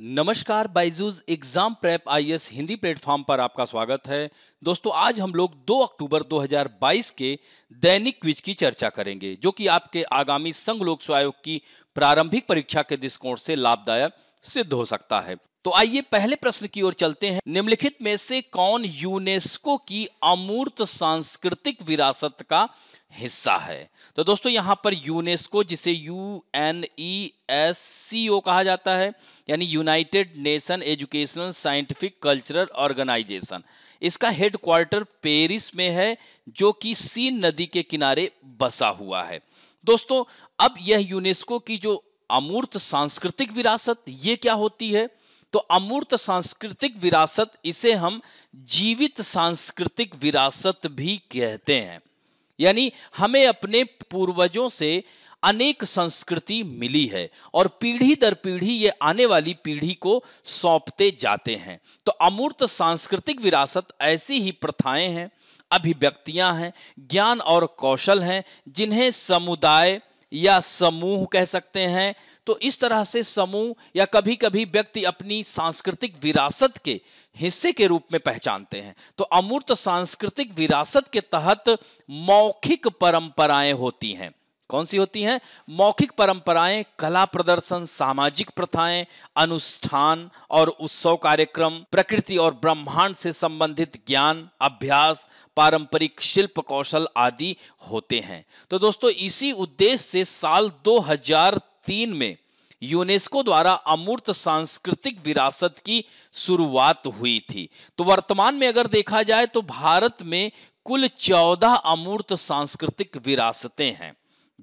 नमस्कार Byju's exam prep आई Hindi platform पर आपका स्वागत है दोस्तों आज हम लोग 2 अक्टूबर 2022 के दैनिक क्विज की चर्चा करेंगे जो कि आपके आगामी संघ लोक आयोग की प्रारंभिक परीक्षा के दृष्टिकोण से लाभदायक सिद्ध हो सकता है तो आइए पहले प्रश्न की ओर चलते हैं निम्नलिखित में से कौन यूनेस्को की अमूर्त सांस्कृतिक विरासत का हिस्सा है तो दोस्तों यहां पर यूनेस्को जिसे U N E S C O कहा जाता है यानी united nation educational scientific cultural organisation इसका हेडक्वार्टर पेरिस में है जो कि सीन नदी के किनारे बसा हुआ है दोस्तों अब यह यूनेस्को की जो अमूर्त सांस्कृतिक विरासत ये क्या होती है तो अमूर्त सांस्कृतिक विरासत इसे हम जीवित सांस्कृतिक विरासत भी कहते हैं यानी हमें अपने पूर्वजों से अनेक संस्कृति मिली है और पीढ़ी दर पीढ़ी ये आने वाली पीढ़ी को सौंपते जाते हैं तो अमूर्त सांस्कृतिक विरासत ऐसी ही प्रथाएं हैं अभिव्यक्तियां हैं ज्ञान और कौशल हैं जिन्हें समुदाय या समूह कह सकते हैं तो इस तरह से समूह या कभी कभी व्यक्ति अपनी सांस्कृतिक विरासत के हिस्से के रूप में पहचानते हैं तो अमूर्त सांस्कृतिक विरासत के तहत मौखिक परंपराएं होती हैं कौन सी होती हैं मौखिक परंपराएं कला प्रदर्शन सामाजिक प्रथाएं अनुष्ठान और उत्सव कार्यक्रम प्रकृति और ब्रह्मांड से संबंधित ज्ञान अभ्यास पारंपरिक शिल्प कौशल आदि होते हैं तो दोस्तों इसी उद्देश्य से साल 2003 में यूनेस्को द्वारा अमूर्त सांस्कृतिक विरासत की शुरुआत हुई थी तो वर्तमान में अगर देखा जाए तो भारत में कुल चौदह अमूर्त सांस्कृतिक विरासतें हैं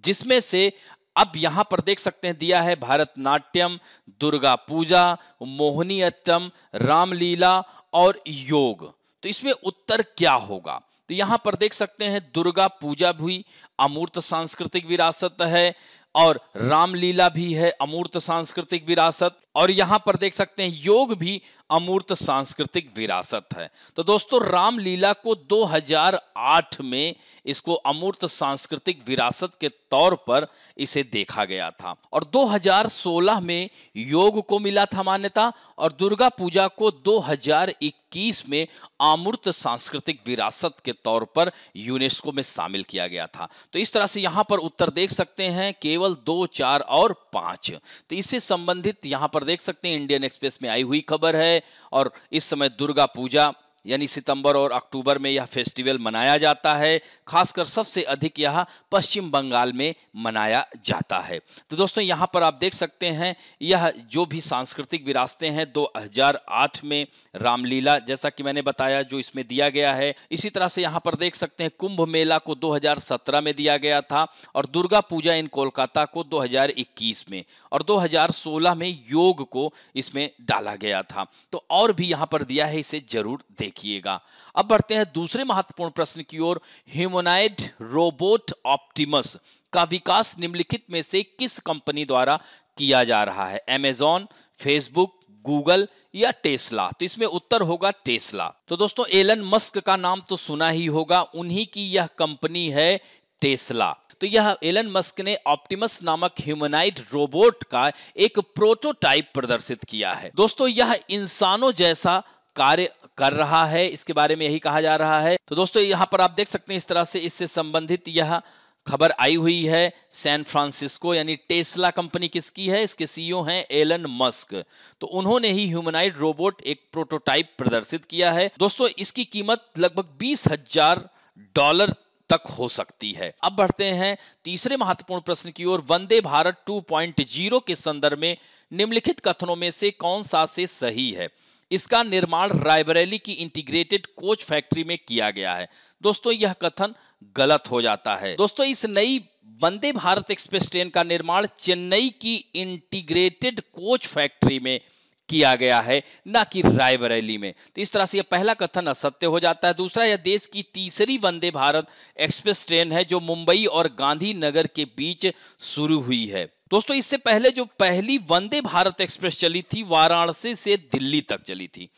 जिसमें से अब यहां पर देख सकते हैं दिया है भारतनाट्यम दुर्गा पूजा मोहनी अट्टम रामलीला और योग तो इसमें उत्तर क्या होगा तो यहां पर देख सकते हैं दुर्गा पूजा भी अमूर्त सांस्कृतिक विरासत है और रामलीला भी है अमूर्त सांस्कृतिक विरासत और यहां पर देख सकते हैं योग भी अमूर्त सांस्कृतिक विरासत है तो दोस्तों रामलीला को 2008 में इसको अमूर्त सांस्कृतिक विरासत के तौर पर इसे देखा गया था और 2016 में योग को मिला था मान्यता और दुर्गा पूजा को 2021 में अमूर्त सांस्कृतिक विरासत के तौर पर यूनेस्को में शामिल किया गया था तो इस तरह से यहां पर उत्तर देख सकते हैं केवल दो चार और पांच तो इससे संबंधित यहां पर देख सकते हैं इंडियन एक्सप्रेस में आई हुई खबर है और इस समय दुर्गा पूजा यानी सितंबर और अक्टूबर में यह फेस्टिवल मनाया जाता है खासकर सबसे अधिक यह पश्चिम बंगाल में मनाया जाता है तो दोस्तों यहाँ पर आप देख सकते हैं यह जो भी सांस्कृतिक विरासतें हैं 2008 में रामलीला जैसा कि मैंने बताया जो इसमें दिया गया है इसी तरह से यहाँ पर देख सकते हैं कुंभ मेला को दो में दिया गया था और दुर्गा पूजा इन कोलकाता को दो में और दो में योग को इसमें डाला गया था तो और भी यहाँ पर दिया है इसे जरूर देख देखिएगा अब बढ़ते हैं दूसरे महत्वपूर्ण प्रश्न की ओर ह्यूमोनाइड रोबोट ऑप्टिमस का विकास निम्नलिखित में से किस कंपनी द्वारा किया जा रहा है एमेजॉन फेसबुक गूगल या टेस्ला तो इसमें उत्तर होगा टेस्ला तो दोस्तों एलन मस्क का नाम तो सुना ही होगा उन्हीं की यह कंपनी है टेस्ला तो यह एलन मस्क ने ऑप्टिमस नामक ह्यूमनाइड रोबोट का एक प्रोटोटाइप प्रदर्शित किया है दोस्तों यह इंसानों जैसा कार्य कर रहा है इसके बारे में यही कहा जा रहा है तो दोस्तों यहाँ पर आप देख सकते हैं इस तरह से इससे संबंधित यह खबर आई हुई है सैन फ्रांसिस्को यानी टेस्ला कंपनी किसकी है इसके सीईओ हैं एलन मस्क तो उन्होंने ही ह्यूमनाइड रोबोट एक प्रोटोटाइप प्रदर्शित किया है दोस्तों इसकी कीमत लगभग बीस हजार डॉलर तक हो सकती है अब बढ़ते हैं तीसरे महत्वपूर्ण प्रश्न की ओर वंदे भारत 2.0 के संदर्भ में निम्नलिखित कथनों में से कौन सा से सही है इसका निर्माण रायबरेली की इंटीग्रेटेड कोच फैक्ट्री में किया गया है दोस्तों यह कथन गलत हो जाता है दोस्तों इस नई वंदे भारत एक्सप्रेस ट्रेन का निर्माण चेन्नई की इंटीग्रेटेड कोच फैक्ट्री में किया गया है ना कि रायबरेली में तो इस तरह से यह पहला कथन असत्य हो जाता है दूसरा यह देश की तीसरी वंदे भारत एक्सप्रेस ट्रेन है जो मुंबई और गांधीनगर के बीच शुरू हुई है दोस्तों इससे पहले जो पहली वंदे भारत एक्सप्रेस चली थी वाराणसी से दिल्ली तक चली थी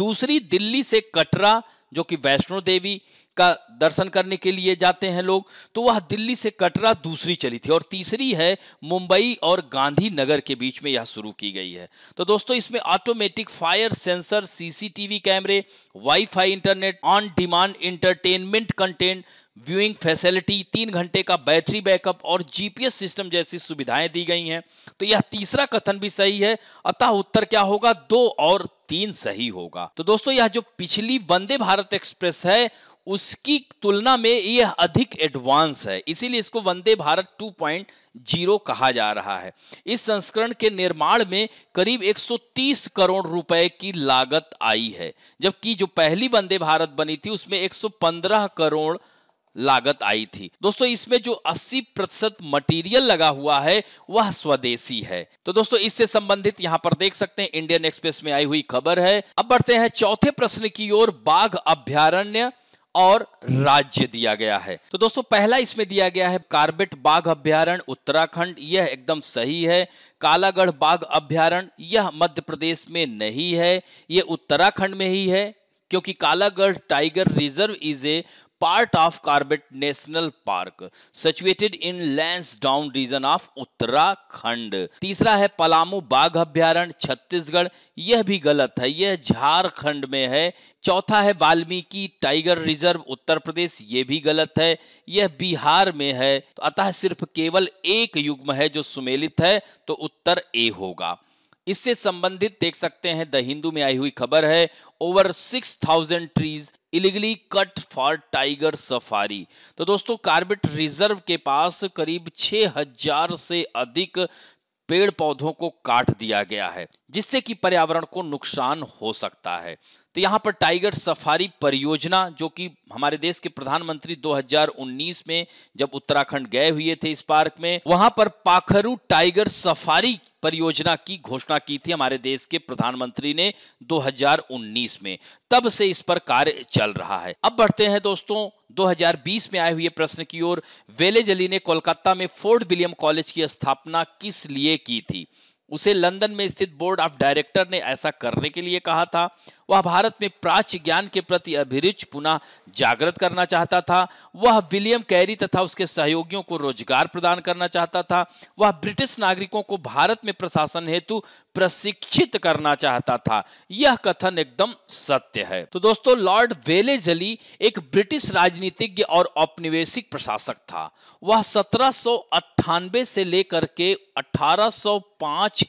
दूसरी दिल्ली से कटरा जो कि वैष्णो देवी का दर्शन करने के लिए जाते हैं लोग तो वह दिल्ली से कटरा दूसरी चली थी और तीसरी है मुंबई और गांधीनगर के बीच में यह शुरू की गई है तो दोस्तों इसमें ऑटोमेटिक फायर सेंसर सीसीटीवी कैमरे WiFi internet on demand entertainment content viewing facility तीन घंटे का बैटरी बैकअप और जीपीएस सिस्टम जैसी सुविधाएं दी गई हैं तो यह तीसरा कथन भी सही है अतः उत्तर क्या होगा दो और तीन सही होगा तो दोस्तों यह जो पिछली वंदे भारत एक्सप्रेस है उसकी तुलना में यह अधिक एडवांस है इसीलिए इसको वंदे भारत 2.0 कहा जा रहा है इस संस्करण के निर्माण में करीब 130 करोड़ रुपए की लागत आई है जबकि जो पहली वंदे भारत बनी थी उसमें 115 करोड़ लागत आई थी दोस्तों इसमें जो 80 प्रतिशत मटीरियल लगा हुआ है वह स्वदेशी है तो दोस्तों इससे संबंधित यहां पर देख सकते हैं इंडियन एक्सप्रेस में आई हुई खबर है अब बढ़ते हैं चौथे प्रश्न की ओर बाघ अभ्यारण्य और राज्य दिया गया है तो दोस्तों पहला इसमें दिया गया है कार्बेट बाघ अभ्यारण उत्तराखंड यह एकदम सही है कालागढ़ बाघ अभ्यारण यह मध्य प्रदेश में नहीं है यह उत्तराखंड में ही है क्योंकि Kalagarh tiger reserve is a part of national National Park, situated in Lansdowne region of Uttarakhand तीसरा है पलामू बाघ अभ्यारण छत्तीसगढ़ यह भी गलत है यह झारखंड में है चौथा है वाल्मीकि टाइगर रिजर्व उत्तर प्रदेश ये भी गलत है यह बिहार में है तो अतः सिर्फ केवल एक युग्म है जो सुमेलित है तो उत्तर ए होगा इससे संबंधित देख सकते हैं द हिंदू में आई हुई खबर है over six thousand trees illegally cut for tiger safari तो दोस्तों कार्बेट रिजर्व के पास करीब 6000 से अधिक पेड़ पौधों को काट दिया गया है जिससे कि पर्यावरण को नुकसान हो सकता है तो यहां पर टाइगर सफारी परियोजना जो कि हमारे देश के प्रधानमंत्री 2019 में जब उत्तराखंड गए हुए थे इस पार्क में वहां पर पाखरू टाइगर सफारी परियोजना की घोषणा की थी हमारे देश के प्रधानमंत्री ने 2019 में तब से इस पर कार्य चल रहा है अब बढ़ते हैं दोस्तों 2020 में आए हुए प्रश्न की ओर वेलेज अली ने कोलकाता में फोर्ट विलियम कॉलेज की स्थापना किस लिए की थी उसे लंदन में स्थित बोर्ड ऑफ डायरेक्टर ने ऐसा करने के लिए कहा था वह भारत में प्राच्य ज्ञान के प्रति अभिरुच पुनः जागृत करना चाहता था वह विलियम कैरी तथा उसके सहयोगियों को रोजगार प्रदान करना चाहता था वह ब्रिटिश नागरिकों को भारत में प्रशासन हेतु प्रशिक्षित करना चाहता था यह कथन एकदम सत्य है तो दोस्तों लॉर्ड वेलेजली एक ब्रिटिश राजनीतिज्ञ और औपनिवेशिक प्रशासक था वह सत्रह से लेकर के अठारह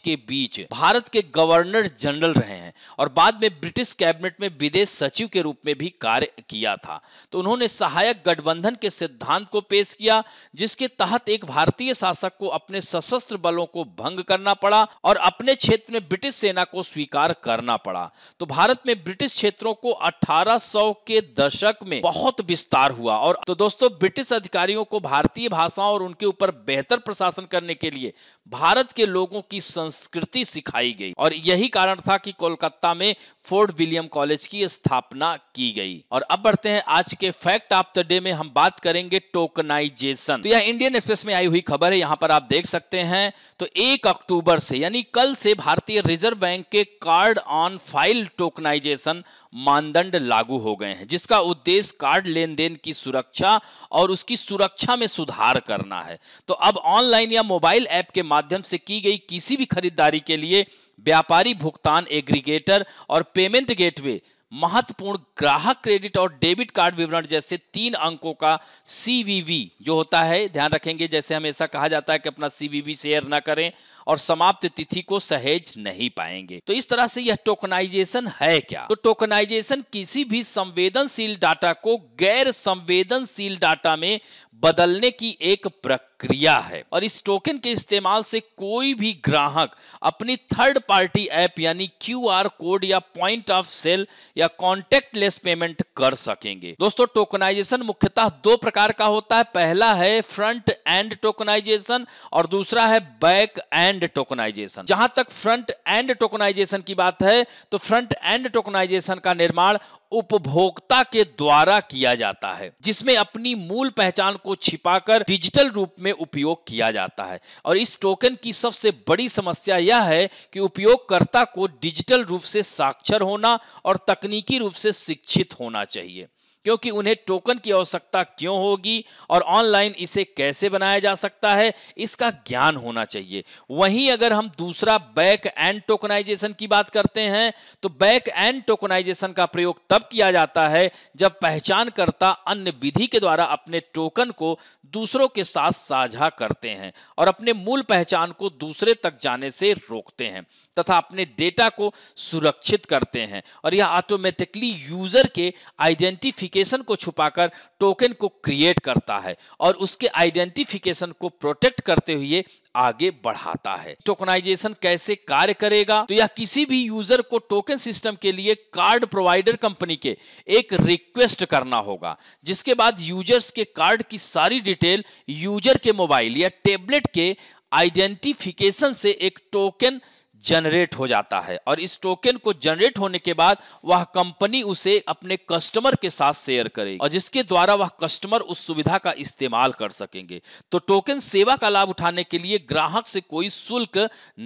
के बीच भारत के गवर्नर जनरल रहे हैं और बाद में ब्रिटिश ब्रिटिश कैबिनेट में विदेश सचिव के रूप में भी कार्य किया था तो उन्होंने सहायक गठबंधन के सिद्धांत को पेश किया जिसके तहत एक भारतीय शासक को अपने सशस्त्र बलों को भंग करना पड़ा और अपने क्षेत्र में ब्रिटिश सेना को स्वीकार करना पड़ा तो भारत में ब्रिटिश क्षेत्रों को 1800 के दशक में बहुत विस्तार हुआ और तो दोस्तों ब्रिटिश अधिकारियों को भारतीय भाषाओं और उनके ऊपर बेहतर प्रशासन करने के लिए भारत के लोगों की संस्कृति सिखाई गई और यही कारण था कि कोलकाता में फोर्ट विलियम कॉलेज की स्थापना की गई और अब बढ़ते हैं आज के फैक्ट ऑफ द डे में हम बात करेंगे टोकनाइजेशन तो यह इंडियन एक्सप्रेस में आई हुई खबर है यहां पर आप देख सकते हैं तो एक अक्टूबर से यानी कल से भारतीय रिजर्व बैंक के कार्ड ऑन फाइल टोकनाइजेशन मानदंड लागू हो गए हैं जिसका उद्देश्य कार्ड लेन देन की सुरक्षा और उसकी सुरक्षा में सुधार करना है तो अब ऑनलाइन या मोबाइल ऐप के माध्यम से की गई किसी भी खरीदारी के लिए व्यापारी भुगतान एग्रीगेटर और पेमेंट गेटवे महत्वपूर्ण ग्राहक क्रेडिट और डेबिट कार्ड विवरण जैसे तीन अंकों का सीवीवी जो होता है ध्यान रखेंगे जैसे हमेशा कहा जाता है कि अपना सीवीवी शेयर ना करें और समाप्त तिथि को सहेज नहीं पाएंगे तो इस तरह से यह टोकनाइजेशन है क्या तो टोकनाइजेशन किसी भी संवेदनशील डाटा को गैर संवेदनशील डाटा में बदलने की एक प्रक्रिया है और इस टोकन के इस्तेमाल से कोई भी ग्राहक अपनी थर्ड पार्टी ऐप यानी क्यूआर कोड या पॉइंट ऑफ सेल या कॉन्टेक्ट लेस पेमेंट कर सकेंगे दोस्तों टोकनाइजेशन मुख्यतः दो प्रकार का होता है पहला है फ्रंट एंड टोकनाइजेशन और दूसरा है बैक एंड एंड टोकनाइजेशन जहां तक फ्रंट एंड टोकनाइजेशन की बात है तो फ्रंट एंड टोकनाइजेशन का निर्माण उपभोक्ता के द्वारा किया जाता है जिसमें अपनी मूल पहचान को छिपाकर डिजिटल रूप में उपयोग किया जाता है और इस टोकन की सबसे बड़ी समस्या यह है कि उपयोगकर्ता को डिजिटल रूप से साक्षर होना और तकनीकी रूप से शिक्षित होना चाहिए क्योंकि उन्हें टोकन की आवश्यकता क्यों होगी और ऑनलाइन इसे कैसे बनाया जा सकता है इसका ज्ञान होना चाहिए वहीं अगर हम दूसरा बैक एंड टोकनाइजेशन की बात करते हैं तो बैक एंड टोकनाइजेशन का प्रयोग तब किया जाता है जब पहचानकर्ता अन्य विधि के द्वारा अपने टोकन को दूसरों के साथ साझा करते हैं और अपने मूल पहचान को दूसरे तक जाने से रोकते हैं तथा अपने डेटा को सुरक्षित करते हैं और यह ऑटोमेटिकली यूजर के आइडेंटिफिक आइडेंटिफिकेशन को छुपाकर टोकन को क्रिएट करता है और उसके आइडेंटिफिकेशन को प्रोटेक्ट करते हुए आगे बढ़ाता है टोकनाइजेशन कैसे कार्य करेगा तो यह किसी भी यूजर को टोकन सिस्टम के लिए कार्ड प्रोवाइडर कंपनी के एक रिक्वेस्ट करना होगा जिसके बाद यूजर्स के कार्ड की सारी डिटेल यूजर के मोबाइल या टेबलेट के आइडेंटिफिकेशन से एक टोकन जनरेट हो जाता है और इस टोकन को जनरेट होने के बाद वह कंपनी उसे अपने कस्टमर के साथ शेयर करेगी और जिसके द्वारा वह कस्टमर उस सुविधा का इस्तेमाल कर सकेंगे तो टोकन सेवा का लाभ उठाने के लिए ग्राहक से कोई शुल्क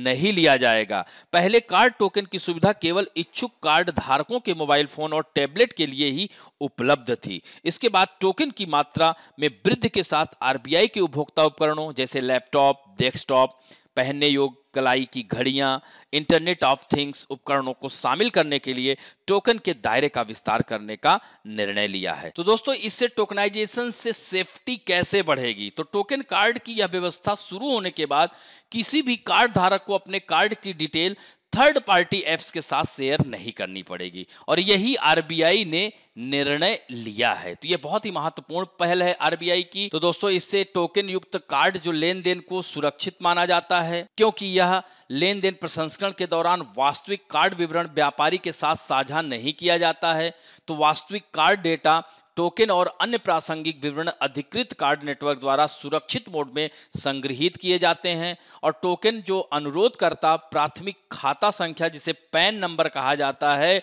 नहीं लिया जाएगा पहले कार्ड टोकन की सुविधा केवल इच्छुक कार्ड धारकों के मोबाइल फोन और टेबलेट के लिए ही उपलब्ध थी इसके बाद टोकन की मात्रा में वृद्धि के साथ आरबीआई के उपभोक्ता उपकरणों जैसे लैपटॉप डेस्कटॉप पहनने योग कलाई की घड़ियां इंटरनेट ऑफ थिंग्स उपकरणों को शामिल करने के लिए टोकन के दायरे का विस्तार करने का निर्णय लिया है तो दोस्तों इससे टोकनाइजेशन से सेफ्टी कैसे बढ़ेगी तो टोकन कार्ड की यह व्यवस्था शुरू होने के बाद किसी भी कार्ड धारक को अपने कार्ड की डिटेल थर्ड पार्टी एप्स के साथ शेयर नहीं करनी पड़ेगी और यही आरबीआई ने निर्णय लिया है तो यह बहुत ही महत्वपूर्ण पहल है आरबीआई की तो दोस्तों इससे टोकन युक्त कार्ड जो लेन देन को सुरक्षित माना जाता है क्योंकि यह लेन देन प्रसंस्करण के दौरान वास्तविक कार्ड विवरण व्यापारी के साथ साझा नहीं किया जाता है तो वास्तविक कार्ड डेटा टोकन और अन्य प्रासंगिक विवरण अधिकृत कार्ड नेटवर्क द्वारा सुरक्षित मोड में संग्रहित किए जाते हैं और टोकन जो अनुरोधकर्ता प्राथमिक खाता संख्या जिसे पैन नंबर कहा जाता है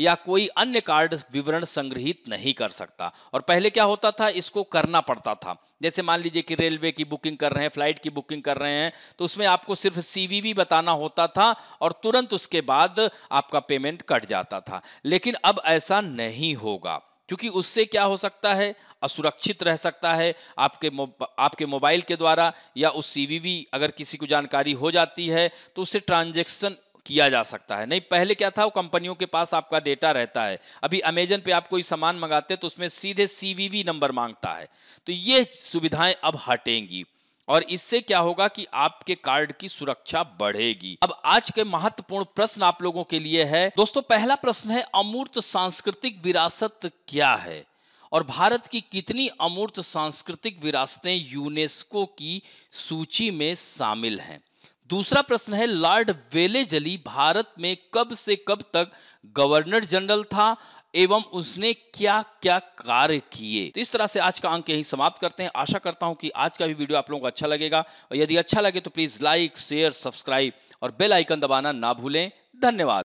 या कोई अन्य कार्ड विवरण संग्रहित नहीं कर सकता और पहले क्या होता था इसको करना पड़ता था जैसे मान लीजिए कि रेलवे की बुकिंग कर रहे हैं फ्लाइट की बुकिंग कर रहे हैं तो उसमें आपको सिर्फ सीवीवी बताना होता था और तुरंत उसके बाद आपका पेमेंट कट जाता था लेकिन अब ऐसा नहीं होगा क्योंकि उससे क्या हो सकता है असुरक्षित रह सकता है आपके आपके मोबाइल के द्वारा या उस सीवीवी अगर किसी को जानकारी हो जाती है तो उससे ट्रांजेक्शन किया जा सकता है नहीं पहले क्या था वो कंपनियों के पास आपका डेटा रहता है अभी अमेजन पे आप कोई सामान मंगाते हैं तो उसमें सीधे सीवीवी नंबर मांगता है तो ये सुविधाएं अब हटेंगी और इससे क्या होगा कि आपके कार्ड की सुरक्षा बढ़ेगी अब आज के महत्वपूर्ण प्रश्न आप लोगों के लिए है दोस्तों पहला प्रश्न है अमूर्त सांस्कृतिक विरासत क्या है और भारत की कितनी अमूर्त सांस्कृतिक विरासतें यूनेस्को की सूची में शामिल हैं दूसरा प्रश्न है लॉर्ड वेलेजली भारत में कब से कब तक गवर्नर जनरल था एवं उसने क्या क्या कार्य किए तो इस तरह से आज का अंक यही समाप्त करते हैं आशा करता हूं कि आज का भी वीडियो आप लोगों को अच्छा लगेगा और यदि अच्छा लगे तो प्लीज लाइक शेयर सब्सक्राइब और बेल आइकन दबाना ना भूलें धन्यवाद